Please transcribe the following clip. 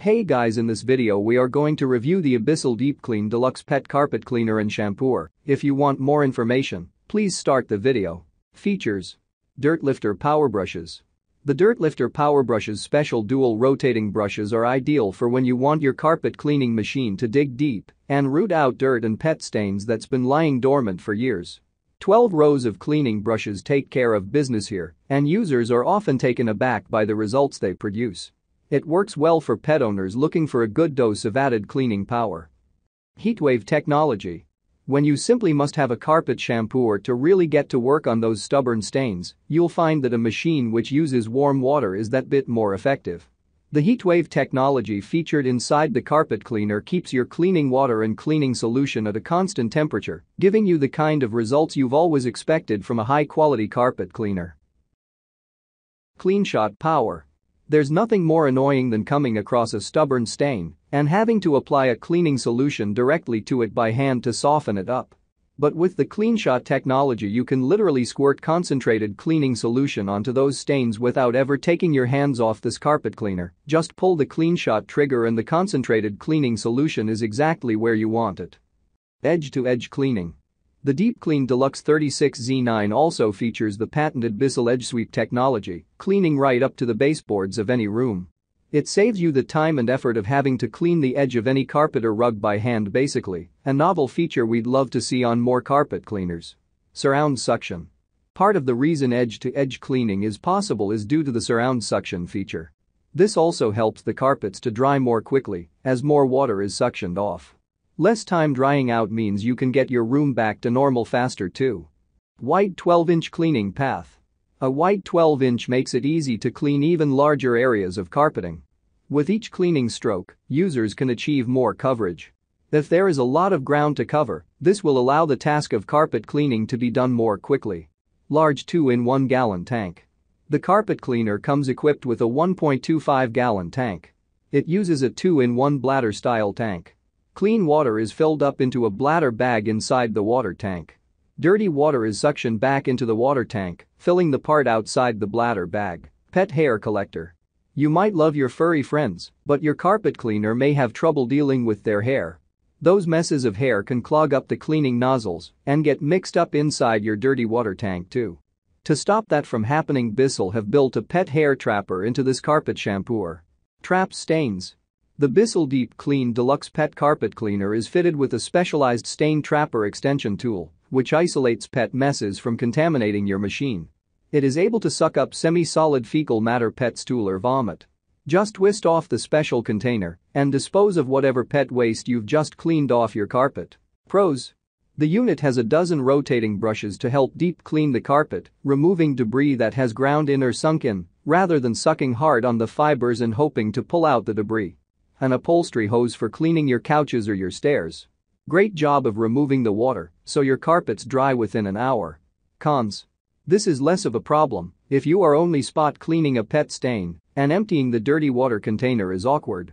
Hey guys in this video we are going to review the Abyssal Deep Clean Deluxe Pet Carpet Cleaner and Shampooer, if you want more information, please start the video. Features Dirt Lifter Power Brushes The Dirt Lifter Power Brushes special dual rotating brushes are ideal for when you want your carpet cleaning machine to dig deep and root out dirt and pet stains that's been lying dormant for years. 12 rows of cleaning brushes take care of business here, and users are often taken aback by the results they produce. It works well for pet owners looking for a good dose of added cleaning power. Heatwave technology. When you simply must have a carpet shampooer to really get to work on those stubborn stains, you'll find that a machine which uses warm water is that bit more effective. The heatwave technology featured inside the carpet cleaner keeps your cleaning water and cleaning solution at a constant temperature, giving you the kind of results you've always expected from a high-quality carpet cleaner. CleanShot Power there's nothing more annoying than coming across a stubborn stain and having to apply a cleaning solution directly to it by hand to soften it up. But with the CleanShot technology you can literally squirt concentrated cleaning solution onto those stains without ever taking your hands off this carpet cleaner, just pull the CleanShot trigger and the concentrated cleaning solution is exactly where you want it. Edge-to-edge cleaning the Deep Clean Deluxe 36Z9 also features the patented Bissell Edge Sweep technology, cleaning right up to the baseboards of any room. It saves you the time and effort of having to clean the edge of any carpet or rug by hand basically, a novel feature we'd love to see on more carpet cleaners. Surround suction. Part of the reason edge-to-edge -edge cleaning is possible is due to the surround suction feature. This also helps the carpets to dry more quickly, as more water is suctioned off. Less time drying out means you can get your room back to normal faster too. White 12-inch cleaning path. A white 12-inch makes it easy to clean even larger areas of carpeting. With each cleaning stroke, users can achieve more coverage. If there is a lot of ground to cover, this will allow the task of carpet cleaning to be done more quickly. Large 2-in-1 gallon tank. The carpet cleaner comes equipped with a 1.25 gallon tank. It uses a 2-in-1 bladder style tank. Clean water is filled up into a bladder bag inside the water tank. Dirty water is suctioned back into the water tank, filling the part outside the bladder bag. Pet hair collector. You might love your furry friends, but your carpet cleaner may have trouble dealing with their hair. Those messes of hair can clog up the cleaning nozzles and get mixed up inside your dirty water tank too. To stop that from happening Bissell have built a pet hair trapper into this carpet shampooer. Traps stains, the Bissell Deep Clean Deluxe Pet Carpet Cleaner is fitted with a specialized stain trapper extension tool, which isolates pet messes from contaminating your machine. It is able to suck up semi-solid fecal matter pet stool or vomit. Just twist off the special container and dispose of whatever pet waste you've just cleaned off your carpet. Pros The unit has a dozen rotating brushes to help deep clean the carpet, removing debris that has ground in or sunk in, rather than sucking hard on the fibers and hoping to pull out the debris an upholstery hose for cleaning your couches or your stairs. Great job of removing the water so your carpets dry within an hour. Cons. This is less of a problem if you are only spot cleaning a pet stain and emptying the dirty water container is awkward.